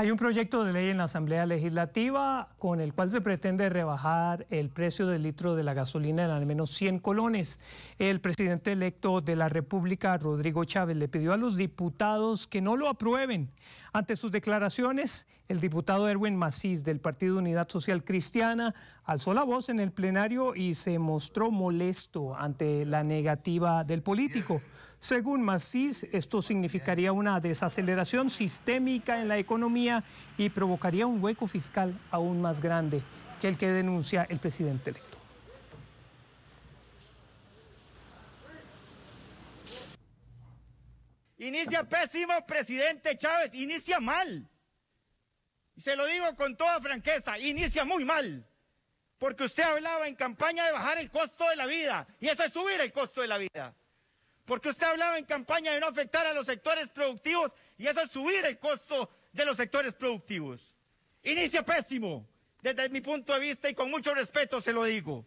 Hay un proyecto de ley en la Asamblea Legislativa con el cual se pretende rebajar el precio del litro de la gasolina en al menos 100 colones. El presidente electo de la República, Rodrigo Chávez, le pidió a los diputados que no lo aprueben. Ante sus declaraciones, el diputado Erwin Macís del Partido Unidad Social Cristiana alzó la voz en el plenario y se mostró molesto ante la negativa del político. Según Masís, esto significaría una desaceleración sistémica en la economía y provocaría un hueco fiscal aún más grande que el que denuncia el presidente electo. Inicia pésimo, presidente Chávez, inicia mal. se lo digo con toda franqueza, inicia muy mal. Porque usted hablaba en campaña de bajar el costo de la vida, y eso es subir el costo de la vida. Porque usted hablaba en campaña de no afectar a los sectores productivos y eso es subir el costo de los sectores productivos. Inicio pésimo, desde mi punto de vista y con mucho respeto se lo digo.